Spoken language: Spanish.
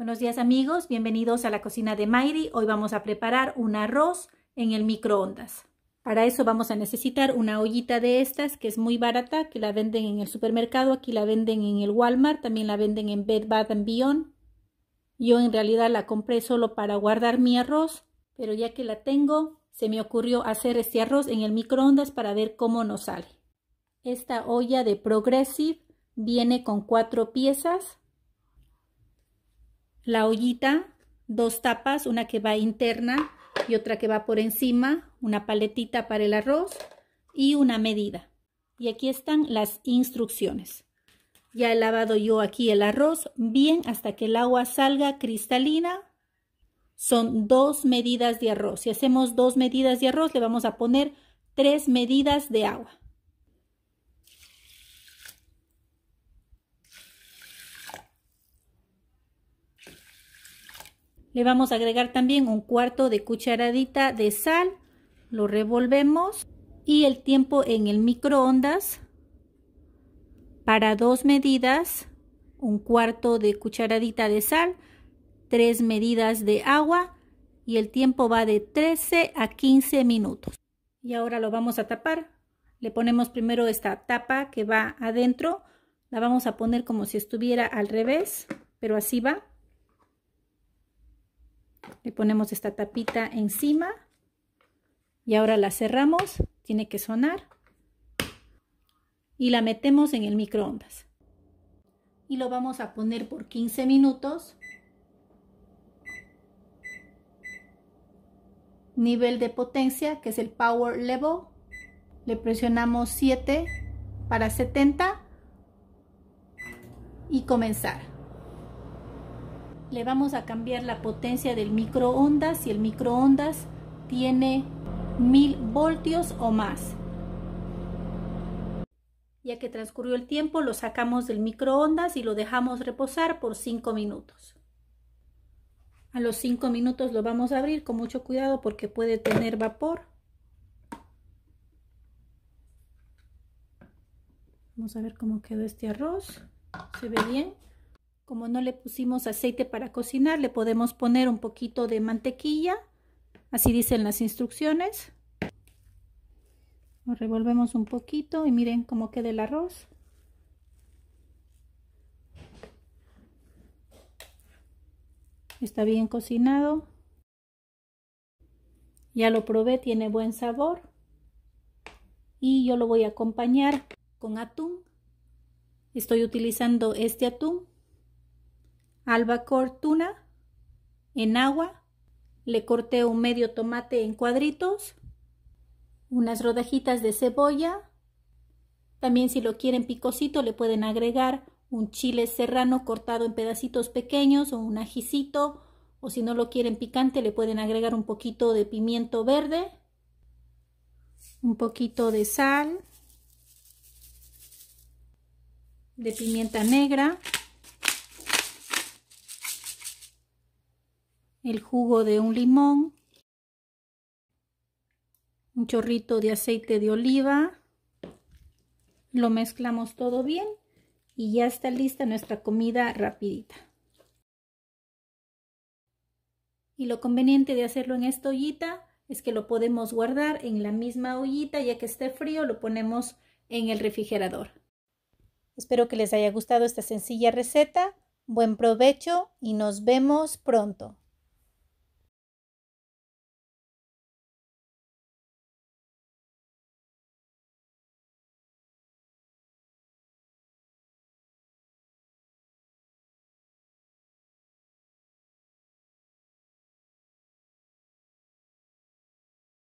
Buenos días amigos, bienvenidos a la cocina de Mayri. Hoy vamos a preparar un arroz en el microondas. Para eso vamos a necesitar una ollita de estas que es muy barata, que la venden en el supermercado, aquí la venden en el Walmart, también la venden en Bed Bath Beyond. Yo en realidad la compré solo para guardar mi arroz, pero ya que la tengo, se me ocurrió hacer este arroz en el microondas para ver cómo nos sale. Esta olla de Progressive viene con cuatro piezas la ollita, dos tapas, una que va interna y otra que va por encima, una paletita para el arroz y una medida. Y aquí están las instrucciones. Ya he lavado yo aquí el arroz bien hasta que el agua salga cristalina. Son dos medidas de arroz. Si hacemos dos medidas de arroz, le vamos a poner tres medidas de agua. Le vamos a agregar también un cuarto de cucharadita de sal. Lo revolvemos y el tiempo en el microondas para dos medidas, un cuarto de cucharadita de sal, tres medidas de agua y el tiempo va de 13 a 15 minutos. Y ahora lo vamos a tapar. Le ponemos primero esta tapa que va adentro. La vamos a poner como si estuviera al revés, pero así va. Le ponemos esta tapita encima y ahora la cerramos, tiene que sonar y la metemos en el microondas. Y lo vamos a poner por 15 minutos. Nivel de potencia, que es el power level. Le presionamos 7 para 70 y comenzar le vamos a cambiar la potencia del microondas si el microondas tiene 1000 voltios o más. Ya que transcurrió el tiempo, lo sacamos del microondas y lo dejamos reposar por 5 minutos. A los 5 minutos lo vamos a abrir con mucho cuidado porque puede tener vapor. Vamos a ver cómo quedó este arroz. ¿Se ve bien? Como no le pusimos aceite para cocinar, le podemos poner un poquito de mantequilla. Así dicen las instrucciones. Lo revolvemos un poquito y miren cómo queda el arroz. Está bien cocinado. Ya lo probé, tiene buen sabor. Y yo lo voy a acompañar con atún. Estoy utilizando este atún albacor tuna en agua. Le corté un medio tomate en cuadritos, unas rodajitas de cebolla. También si lo quieren picosito le pueden agregar un chile serrano cortado en pedacitos pequeños o un ajicito. O si no lo quieren picante le pueden agregar un poquito de pimiento verde, un poquito de sal, de pimienta negra. el jugo de un limón, un chorrito de aceite de oliva. Lo mezclamos todo bien y ya está lista nuestra comida rapidita. Y lo conveniente de hacerlo en esta ollita es que lo podemos guardar en la misma ollita, ya que esté frío lo ponemos en el refrigerador. Espero que les haya gustado esta sencilla receta. Buen provecho y nos vemos pronto.